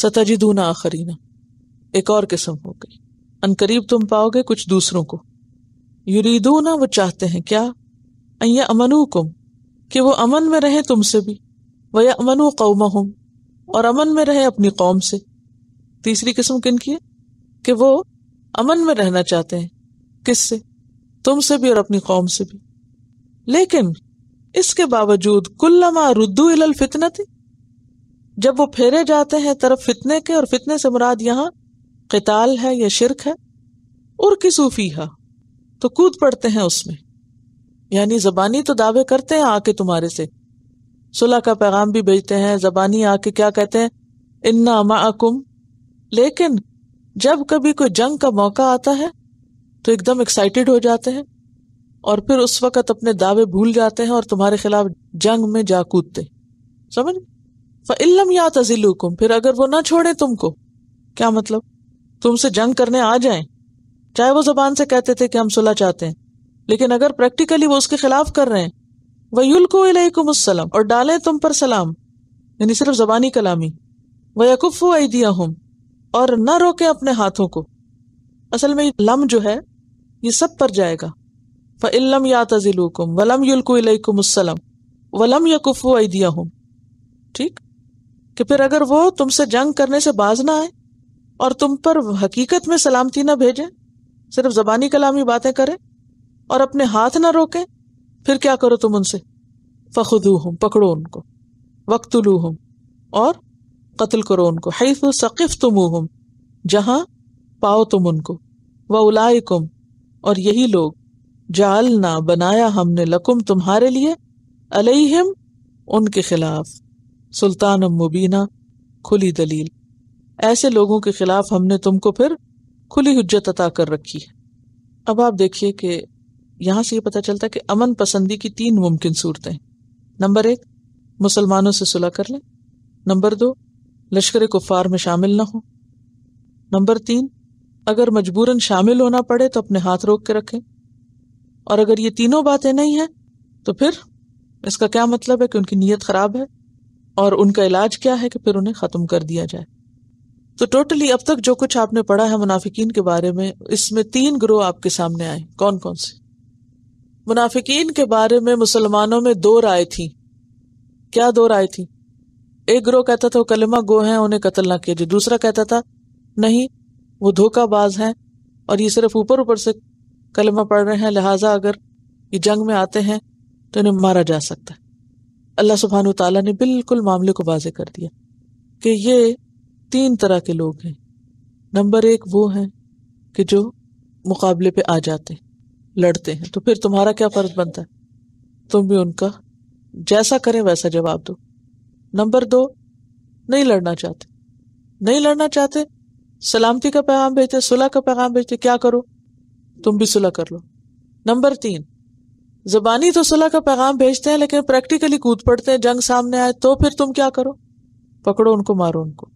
सतजदूना आखरीना एक और किस्म हो गई अनकरीब तुम पाओगे कुछ दूसरों को युरीदूना वो चाहते हैं क्या अया अमनु कुम कि वो अमन में रहें तुमसे भी वह अमनु कौम हूं और अमन में रहें अपनी कौम से तीसरी किस्म किन की है कि वो अमन में रहना चाहते हैं किससे तुमसे भी और अपनी कौम से भी लेकिन इसके बावजूद कुल्लमा रुद्दू इलल फितनती जब वो फेरे जाते हैं तरफ फितने के और फितने से मुराद यहाँ कताल है या शिरक है और की सूफी है तो कूद पड़ते हैं उसमें यानी जबानी तो दावे करते हैं आके तुम्हारे से सुलह का पैगाम भी भेजते हैं जबानी आके क्या कहते हैं इन्ना माकुम लेकिन जब कभी कोई जंग का मौका आता है तो एकदम एक्साइटेड हो जाते हैं और फिर उस वक़्त अपने दावे भूल जाते हैं और तुम्हारे खिलाफ जंग में जा कूदते समझ फ़िल्म या तजिलुकुम फिर अगर वो ना छोड़े तुमको क्या मतलब तुमसे जंग करने आ जाए चाहे वो जबान से कहते थे कि हम सुलह चाहते हैं लेकिन अगर प्रैक्टिकली वो उसके खिलाफ कर रहे हैं वयुलकुमसलम और डालें तुम पर सलाम यानी सिर्फ जबानी कलामी आई दिया हम और न रोके अपने हाथों को असल में लम जो है ये सब पर जाएगा फ़िल्म या तजिलुकुम वलम युलकुलकुमसलम वलम यकुफ़ दिया हम ठीक कि फिर अगर वो तुमसे जंग करने से बाज ना आए और तुम पर हकीकत में सलामती ना भेजें सिर्फ जबानी कलामी बातें करें और अपने हाथ ना रोकें फिर क्या करो तुम उनसे फ़खदू हम पकड़ो उनको लू हम और कत्ल करो उनको हैफ सकीफ़ तुम हम जहां पाओ तुम उनको व कुम और यही लोग जालना बनाया हमने लकुम तुम्हारे लिए अलहिम उनके खिलाफ सुल्तान मुबीना खुली दलील ऐसे लोगों के खिलाफ हमने तुमको फिर खुली हजत अता कर रखी है अब आप देखिए कि यहां से ये पता चलता है कि अमन पसंदी की तीन मुमकिन सूरतें नंबर एक मुसलमानों से सुलह कर लें नंबर दो लश्कर कुफार में शामिल ना हो नंबर तीन अगर मजबूरन शामिल होना पड़े तो अपने हाथ रोक के रखें और अगर ये तीनों बातें नहीं हैं तो फिर इसका क्या मतलब है कि उनकी नीयत खराब है और उनका इलाज क्या है कि फिर उन्हें ख़त्म कर दिया जाए तो टोटली अब तक जो कुछ आपने पढ़ा है मुनाफिकीन के बारे में इसमें तीन ग्रोह आपके सामने आए कौन कौन से मुनाफिकीन के बारे में मुसलमानों में दो राय थी क्या दो राय थी एक ग्रोह कहता था वो कलमा गो हैं उन्हें कत्ल ना जाए दूसरा कहता था नहीं वो धोखाबाज हैं और ये सिर्फ ऊपर ऊपर से कलमा पढ़ रहे हैं लिहाजा अगर ये जंग में आते हैं तो इन्हें मारा जा सकता है अल्लाह सुबहान तला ने बिल्कुल मामले को वाजे कर दिया कि ये तीन तरह के लोग हैं नंबर एक वो हैं कि जो मुकाबले पे आ जाते हैं लड़ते हैं तो फिर तुम्हारा क्या फ़र्ज बनता है तुम भी उनका जैसा करें वैसा जवाब दो नंबर दो नहीं लड़ना चाहते नहीं लड़ना चाहते सलामती का पैगाम भेजते सुलह का पैगाम भेजते क्या करो तुम भी सुलह कर लो नंबर तीन जबानी तो सलाह का पैगाम भेजते हैं लेकिन प्रैक्टिकली कूद पड़ते हैं जंग सामने आए तो फिर तुम क्या करो पकड़ो उनको मारो उनको